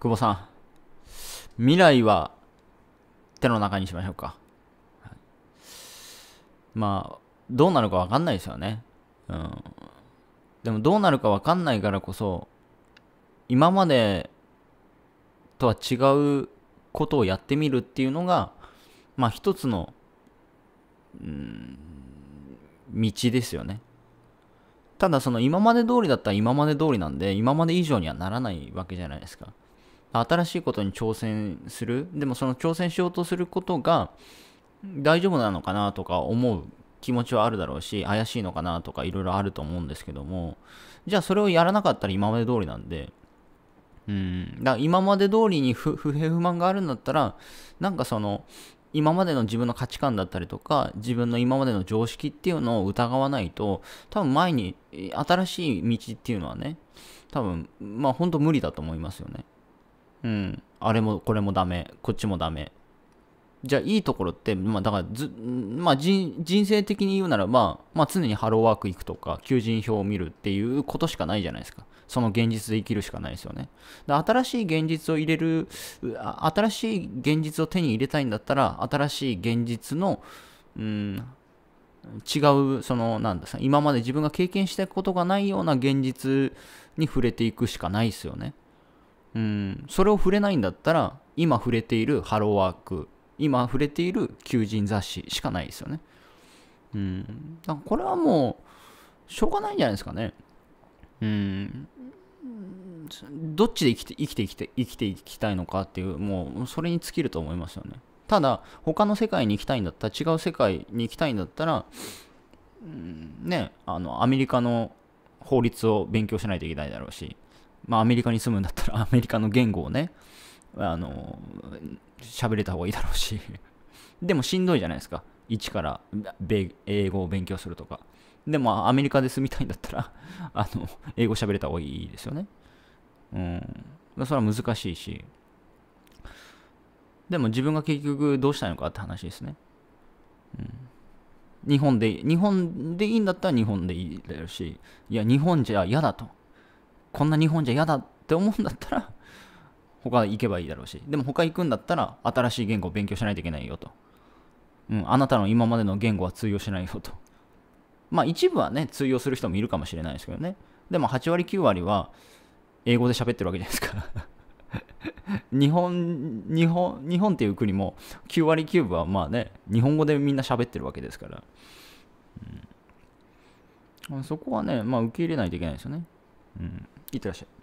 久保さん、未来は手の中にしましょうか。まあ、どうなるかわかんないですよね。うん。でもどうなるかわかんないからこそ、今までとは違うことをやってみるっていうのが、まあ一つの、うん、道ですよね。ただその今まで通りだったら今まで通りなんで、今まで以上にはならないわけじゃないですか。新しいことに挑戦するでもその挑戦しようとすることが大丈夫なのかなとか思う気持ちはあるだろうし怪しいのかなとかいろいろあると思うんですけどもじゃあそれをやらなかったら今まで通りなんでうんだから今まで通りに不平不満があるんだったらなんかその今までの自分の価値観だったりとか自分の今までの常識っていうのを疑わないと多分前に新しい道っていうのはね多分まあ本当無理だと思いますよね。うん。あれもこれもダメ。こっちもダメ。じゃあいいところって、まあだからず、まあ人人生的に言うならば、まあ常にハローワーク行くとか、求人票を見るっていうことしかないじゃないですか。その現実で生きるしかないですよね。新しい現実を入れる、新しい現実を手に入れたいんだったら、新しい現実の、うん、違う、その、なんだ、今まで自分が経験したことがないような現実に触れていくしかないですよね。うんそれを触れないんだったら今触れているハローワーク今触れている求人雑誌しかないですよねうんだからこれはもうしょうがないんじゃないですかねうんどっちで生きて生きて生きて生きていきたいのかっていうもうそれに尽きると思いますよねただ他の世界に行きたいんだったら違う世界に行きたいんだったら、うん、ねあのアメリカの法律を勉強しないといけないだろうしまあ、アメリカに住むんだったら アメリカの言語をね、あの、喋れた方がいいだろうし でもしんどいじゃないですか。一から英語を勉強するとか。でもアメリカで住みたいんだったら あの、英語喋れた方がいいですよね。うん。それは難しいし。でも自分が結局どうしたいのかって話ですね。うん。日本で、日本でいいんだったら日本でいいだろうし、いや、日本じゃ嫌だと。こんな日本じゃ嫌だって思うんだったら、他行けばいいだろうし、でも他行くんだったら、新しい言語を勉強しないといけないよと。うん、あなたの今までの言語は通用しないよと。まあ一部はね、通用する人もいるかもしれないですけどね。でも8割9割は、英語で喋ってるわけじゃないですか 日本、日本、日本っていう国も9割9分はまあね、日本語でみんな喋ってるわけですから。うん、そこはね、まあ受け入れないといけないですよね。うんいってらっしゃい